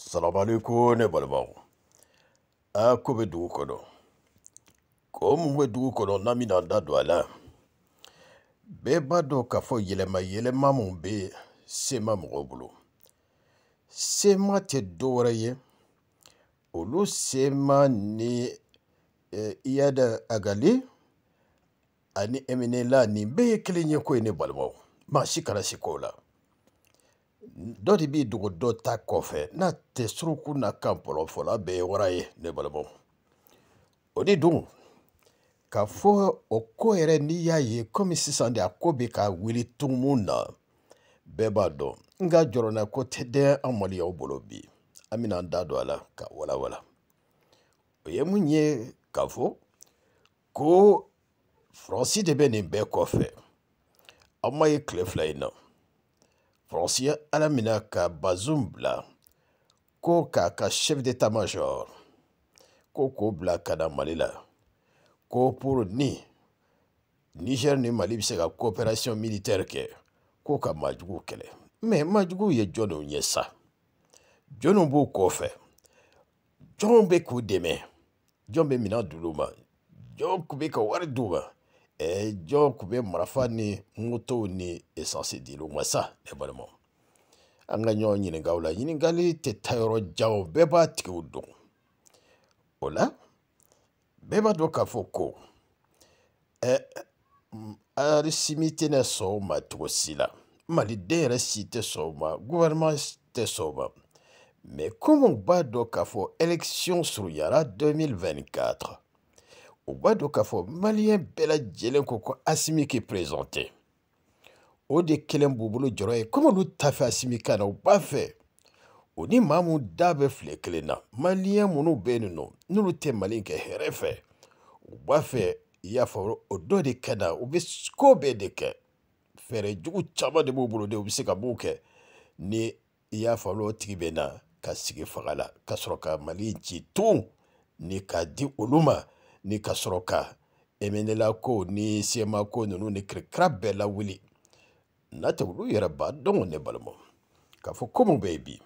salamualeku ne balimaw a ah, ko bɛ dugu kɔnɔ ko mun bɛ dugu kɔnɔ n'an bɛna da don a la bɛɛ b'a dɔn k'a fɔ yɛlɛma yɛlɛma mun bɛ sema mɔgɔw bolo sema tɛ dɔwɛrɛ ye olu sema ni eh, iyada agali ani eminela nin bɛɛ ye kelen ye ko ye ne balimaw maa si kana se kow la dɔ de b'i dogo dɔ ta kɔfɛ n'a tɛ suruku na kan fɔla bɛɛ ye wara ye ne balimaw o de don k'a fɔ o ko yɛrɛ n'i y'a ye kɔmi sisan de a ko bɛ ka wuli tumun na bɛɛ b'a dɔn nka jɔrɔna ko tɛ dɛ an maliyaw bolo bi an bɛna an da don a la ka walawala o ye mun ye k'a fɔ ko faransi de bɛ nin bɛɛ kɔfɛ an ma ye tile fila in na faransiya ala minɛ ka bazum bila ko k'a ka chef d'état major ko k'o bila ka na mali la ko pour ni niger ni mali be se ka coopération militaire kɛ ko ka majuguw kɛlɛ mais majuguw ye jɔnniw ye sa jɔnniw b'u kɔfɛ jɔnw be k'u dɛmɛ jɔn be mina dulu ma jɔn be ka wari d'u ma Eh, jɔn tun bɛ marafa ni motow ni esansi diliw ma sa ne balimaw an ka ɲɔgɔn ɲininkaw la ɲininkali tɛ taa yɔrɔ jan o bɛɛ b'a tigiw dɔn o la bɛɛ b'a dɔn k'a fɔ ko ɛ arisimi tɛna sɔn o ma cogo si la maliden yɛrɛ si tɛ sɔn o ma guwɛrineman tɛ sɔn o ma mɛ komi u b'a dɔn k'a fɔ élection surunyara 2024 o b'a dɔn k'a fɔ maliyɛn bɛɛ lajɛlen ko ko asimi k'i perezante o de kelen b'u bolo jɔrɔ ye komi olu t'a fɛ asimi ka na u b'a fɛ o ni maa mun da bɛ file kelen na maliyɛn minnu bɛ yen nɔ n'olu tɛ mali kɛ hɛrɛ fɛ u b'a fɛ i y'a fɔ o dɔ de ka na u bɛ ko bɛɛ de kɛ fɛɛrɛ jugu caman de b'u bolo de u bɛ se ka mun kɛ ni i y'a fɔ o tigi bɛ na ka sigi fanga la ka sɔrɔ ka mali ci tun ni k'a di olu ma ni ka sɔrɔ ka emenela ko ni sema ko ninnu ni kirikira bɛɛ lawuli n'a tɛ olu yɛrɛ b'a dɔn ne balimaw k'a fɔ ko mun bɛ yen bi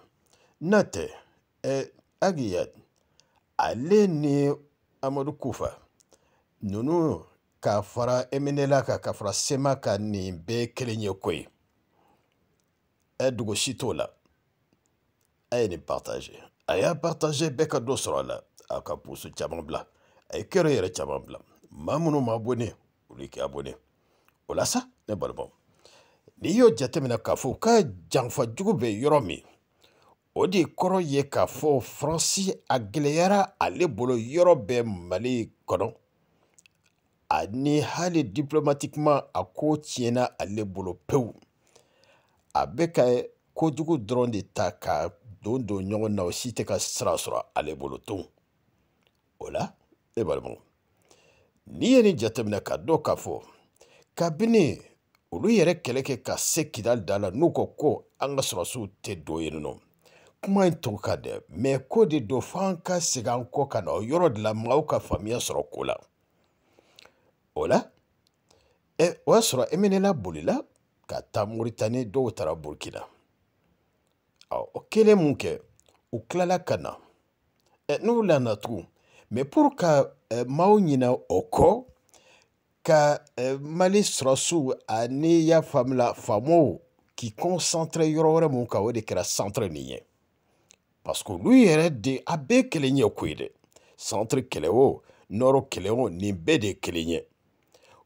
n'a tɛ ɛ agiyad ale ni amadu kufa ninnu ka fara emenela kan ka fara sema kan nin bɛɛ kelen ye ko ye ɛ dogo si t'o la a ye nin partage a y'a partage bɛɛ ka dɔ sɔrɔ a la a ka pusu caman bila a ye kɛrɛ yɛrɛ caman bila maa minnu ma abonné olu k'i abonné o la sa ne balimaw n'i y'o jateminɛ k'a fɔ u ka janfa jugu bɛ yɔrɔ min o de kɔrɔ ye k'a fɔ faransi a gɛlɛyara ale bolo yɔrɔ bɛɛ mali kɔnɔ ani hali diplomatiquement a ko tiɲɛna ale bolo pewu a bɛ ka kojugu dɔrɔn de ta ka don don ɲɔgɔn na o si tɛ ka sira sɔrɔ ale bolo tun o la e eh, balimaw n'i ye nin jateminɛ ka dɔn k'a fɔ kabini olu yɛrɛ kɛlɛ kɛ ka se kidali da la n'u ko ko an ka sɔrɔsiw tɛ don yen nɔ kuma in tɔgɔ ka dɛ mɛ ko de don f'an ka segin an kɔ ka na o yɔrɔ de la maaw ka faamuya sɔrɔ ko la o la ɛ o y'a sɔrɔ emenela bolila ka taa moritani dɔw taara burukina ɔ o kɛlen mun kɛ u tilala ka na ɛ n'u nana tugun mɛ pour ka eh, maaw ɲina o kɔ ka eh, mali sɔrɔsiw ani y'a faamula faamow k'i concentre yɔrɔ wɛrɛ mun kan o de kɛra centre nin ye parce que olu yɛrɛ de a bɛɛ kelen ye ko ye dɛ centre kɛlɛ o nɔrɔ kɛlɛ o nin bɛɛ de ye kelen ye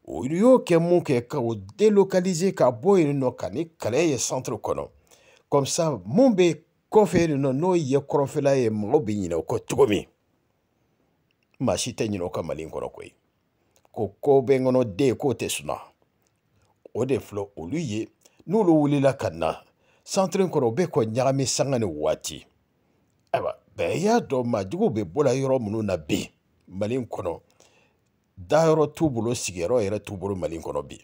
olu y'o kɛ mun kɛ ka o délocaliser ka bɔ yen nɔ ka ni kɛlɛ ye centre kɔnɔ comme ça mun bɛ kɔfɛ yen nɔ n'o ye kɔrɔnfɛla ye mɔgɔw bɛ ɲinɛ o kɔ cogo min maa si tɛ ɲinɛ o ka mali in kɔrɔ koyi ko ko bɛ n kɔnɔ den k'o tɛ suna o de filɛ olu ye n'olu wulila ka na santiri kɔnɔ u bɛ kɔ ɲagami sanga ni waati ayiwa bɛɛ y'a dɔn maajuguw bɛ bɔla yɔrɔ minnu na bi mali in kɔnɔ dayɔrɔ t'u bolo sigiyɔrɔ yɛrɛ t'u bolo mali in kɔnɔ bi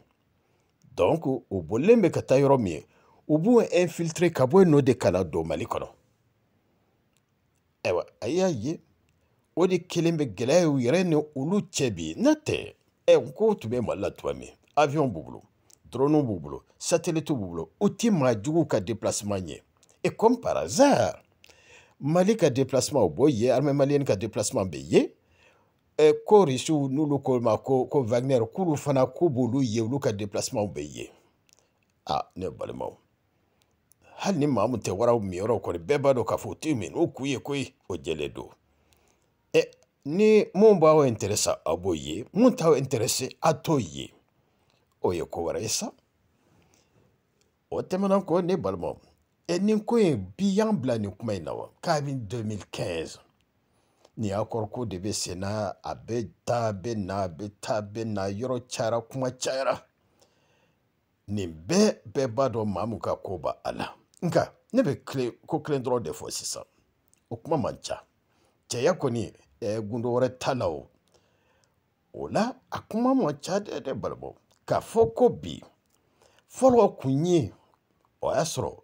donc u bolilen bɛ ka taa yɔrɔ min ye u b'u infiltrer ka bɔ yen nɔ de ka na don mali kɔnɔ ayiwa a y'a ye o de kelen bɛ gɛlɛya u yɛrɛ ni olu cɛ bi n'a tɛ ɛ ko tun bɛ mali la tuma min avion b'u bolo drone b'u bolo satellite b'u bolo u ti maa juguw ka déplacement ɲɛ et comme par hasard mali ka déplacement u b'o ye armée malienne ka déplacement bɛ ye ɛ ko rusiw n'olu ko ma ko ko wagner k'olu fana k'u b'olu ye olu ka déplacement bɛ ye ah ne balimaw hali ni maa min tɛ waraw min yɔrɔ kɔni bɛɛ b'a dɔn k'a fɔ u t'u min n'u k'u ye koyi o jɛlen don e ni mun b'aw interesa a b'o ye mun t'aw interese a t'o ye o ye ko wɛrɛ ye sa o tɛmɛnan kɔ ne balimaw e nin ko in bi y'an bila nin kuma in na wa kabi 2015 nin y'a kɔrɔ ko de bɛ sen na a bɛ taa bɛ na a bɛ taa bɛ na yɔrɔ cayara kuma cayara nin bɛɛ bɛɛ b'a dɔn maa min ka ko ba a la nka ne bɛ ko kelen dɔrɔn de fɔ sisan o kuma man ca cɛya kɔni eh, gundo wɛrɛ t'a la o o la a kuma ma ca dɛ dɛ balibɔ k'a fɔ ko bi fɔlɔ kun ye o y'a sɔrɔ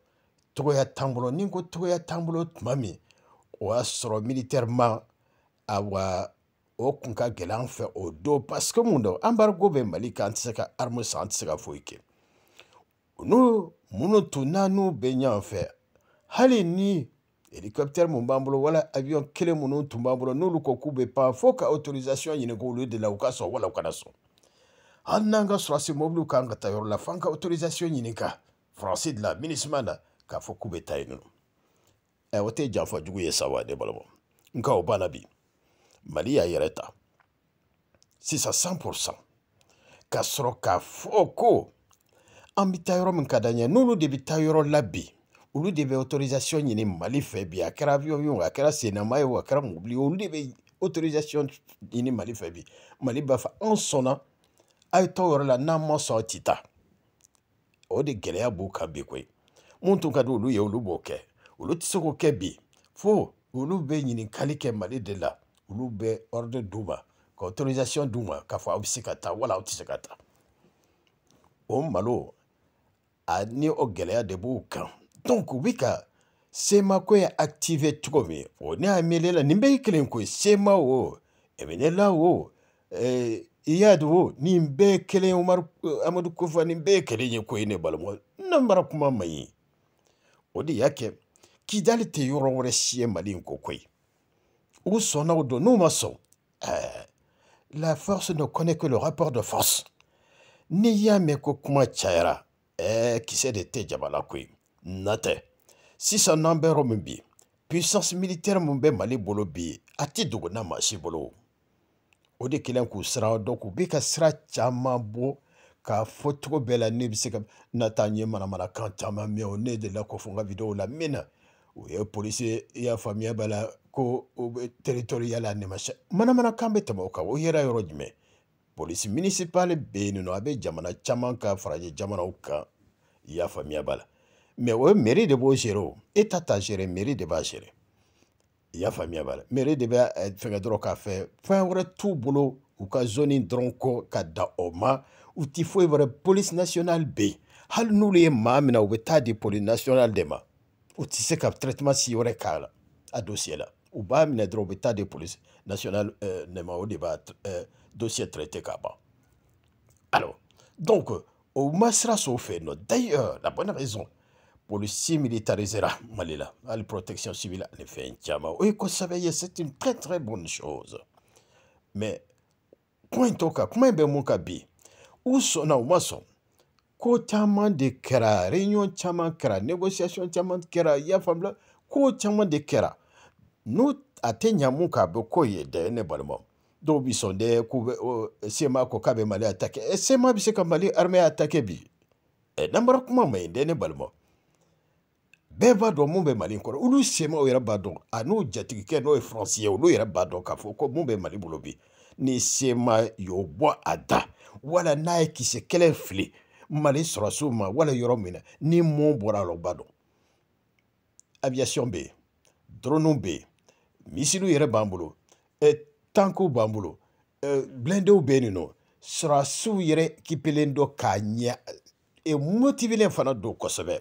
togoya t'an bolo ni ko togoya t'an bolo tuma min o y'a sɔrɔ militɛriman awa o kun ka gɛlɛ an fɛ o don paseke mun don embargo bɛ mali kan an tɛ se ka arme san an tɛ se ka foyi kɛ n'u minnu tun n'a n'u bɛ ɲɔgɔn fɛ hali ni hélicoptère mun b'an bolo wala avion kelen minnu tun b'an bolo n'olu ko k'u bɛ pan fo ka autorisation ɲini k'olu de la u ka sɔn wala u kana sɔn hali n'an ka sɔrɔsi mobiliw k'an ka taa yɔrɔ la f'an ka autorisation ɲini ka faransi de la minisima la k'a fɔ k'u bɛ taa yen nɔ ɛ eh, o tɛ janfa jugu ye sa wa ne balima nka o banna bi mali y'a yɛrɛ ta sisan cent pour cent ka sɔrɔ k'a fɔ ko an bɛ taa yɔrɔ min ka d'an ye n'olu de bɛ taa yɔrɔ la bi olu de bɛ autorisation ɲini mali fɛ bi a kɛra avion ye o a kɛra sennama ye o a kɛra mobili ye olu de bɛ autorisation ɲini mali fɛ bi mali b'a fɔ anw sɔnna a ye t'aw yɔrɔ la n'an ma sɔn ti taa o de gɛlɛya b'u kan bi koyi mun tun ka di olu ye olu b'o kɛ olu tɛ se k'o kɛ bi fo olu bɛ ɲininkali kɛ mali de la olu bɛ ordre d'u ma ka autorisation d'u ma k'a fɔ aw bɛ se ka taa wala aw tɛ se ka taa o malo ani o gɛlɛya de b'u kan donc u bɛ ka semako a active euh, ne y'a miiri la nin bɛɛ kelen ko ye sema o eminela wo ɛɛ iyadu o nin bɛɛ ye kelen ye umaru amadu kofa nin bɛɛ ye kelen ko ne balimaw kuma de y'a kɛ kidali tɛ ko u o don la force ne connaît que le rapport de force n'i y'a mɛn ko kuma cayara ɛɛ kisɛ de nɔ tɛ sisan n'an bɛ yɔrɔ min bi puissance militaire min bɛ mali bolo bi a ti dogona maa si bolo o de kelen k'u sira dɔn k'u bɛ ka sira caman bɔ k'a fɔ cogo bɛɛ la ne bɛ se ka na taa n ye manamanakan caman mɛn o ne delila k'o fɔ n ka videow la min na o ye polisi y'a faamuya b'a la ko o bɛ territorial la ne ma sɛ manamanakan bɛ tɛmɛ o kan o yɛrɛ yɔrɔ jumɛn polisi municipal bɛ yen nɔ a bɛ jamana caman ka farajɛ jamanaw kan i y'a faamuya b'a la mais oui, ye de b'o gérer o e gérer de b'a gérer i y'a faamuya b'a la de bɛ eh, fɛngɛ dɔrɔn k'a fɛ fɛn wɛrɛ t'u bolo u ka zoni dɔrɔn kɔ ka da o ma u ti foyi police nationale B, yen hali n'olu ye maa na u bɛ police nationale de ma u ti se ka traitement si wɛrɛ k'a la dossier là, u b'a minɛ dɔrɔn u bɛ police nationale eh, de ma eh, dossier traité ka alors donc au on ma sira sɔrɔ o d'ailleurs la bonne raison Police militarisera Mali la protection civile ani fait caman Oui, ye kosɛbɛ ye c'est une très très bonne chose mais kuma in to comment kuma in bɛ mun kan bi u sɔnna u ko caman de kɛra réunion caman kɛra négociation caman kɛra i y'a faamu ko caman de kɛra n'u a tɛ ɲa mun kan a bɛ k'o ye dɛ ne balimaw dɔw bi sɔn dɛ k'u bɛ euh, sema ko k'a bɛ mali attaquer sema armée attaqué bi et n'an comment kuma ma ɲi ne bɛɛ b'a dɔn mun bɛ mali kɔnɔ olu sɛma o yɛrɛ b'a dɔn a n'o jatigikɛ n'o ye faransi ye olu yɛrɛ b'a dɔn k'a fɔ ko mun bɛ mali bolo bi ni sɛma y'o bɔ a da wala n'a ye kisɛ kɛlɛ fili mali sɔrɔsiw ma wala yɔrɔ min na ni mun bɔra a la o b'a dɔn aviation bɛ yen droniw bɛ yen misiliw yɛrɛ b'an bolo ɛ tankiw b'an bolo ɛ bilendenw bɛ yen nɔ sɔrɔsiw yɛrɛ kipelen dɔ k'a ɲɛ ɛ motivelen fana don kosɛbɛ.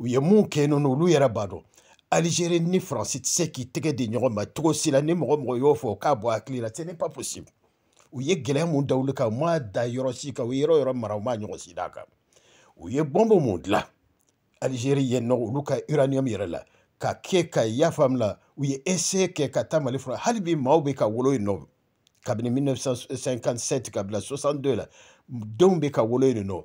u ye mun kɛ nɔ olu yɛrɛ b'a dɔn alizeri ni faransi tɛ se k'i tɛgɛ di ɲɔgɔn ma cogo si la ni mɔgɔ mɔgɔ y'o fɔ k'a bɔ hakili la ce n'est pas possible u ye gɛlɛya mun da olu kan u m'a da yɔrɔ si kan u ye yɔrɔ yɔrɔ mara u m'a ɲɔgɔn si d'a kan u ye bɔnbɔn mun dilan alizeri yen nɔ olu ka uranium yɛrɛ la ka kɛ ka y'a faamu la u ye essaye kɛ ka taa mali fana hali bi maaw bɛ ka wolo yen nɔ kabini 1957 ka bila 62 la denw bɛ ka wolo yen nɔ